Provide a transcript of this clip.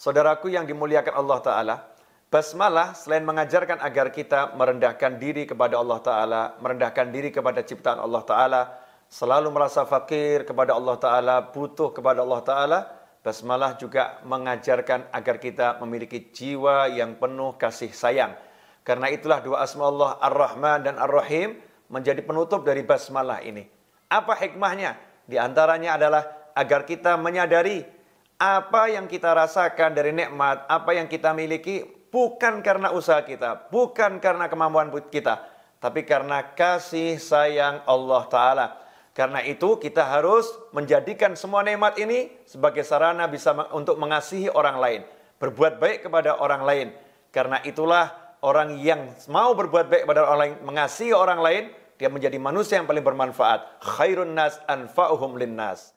Saudaraku yang dimuliakan Allah Ta'ala, basmalah selain mengajarkan agar kita merendahkan diri kepada Allah Ta'ala, merendahkan diri kepada ciptaan Allah Ta'ala, selalu merasa fakir kepada Allah Ta'ala, butuh kepada Allah Ta'ala, basmalah juga mengajarkan agar kita memiliki jiwa yang penuh kasih sayang. Karena itulah dua asma Allah Ar-Rahman dan Ar-Rahim menjadi penutup dari basmalah ini. Apa hikmahnya? Di antaranya adalah agar kita menyadari apa yang kita rasakan dari nikmat, apa yang kita miliki bukan karena usaha kita, bukan karena kemampuan kita, tapi karena kasih sayang Allah taala. Karena itu kita harus menjadikan semua nikmat ini sebagai sarana bisa untuk mengasihi orang lain, berbuat baik kepada orang lain. Karena itulah orang yang mau berbuat baik kepada orang lain, mengasihi orang lain, dia menjadi manusia yang paling bermanfaat. Khairun nas anfa'uhum linnas.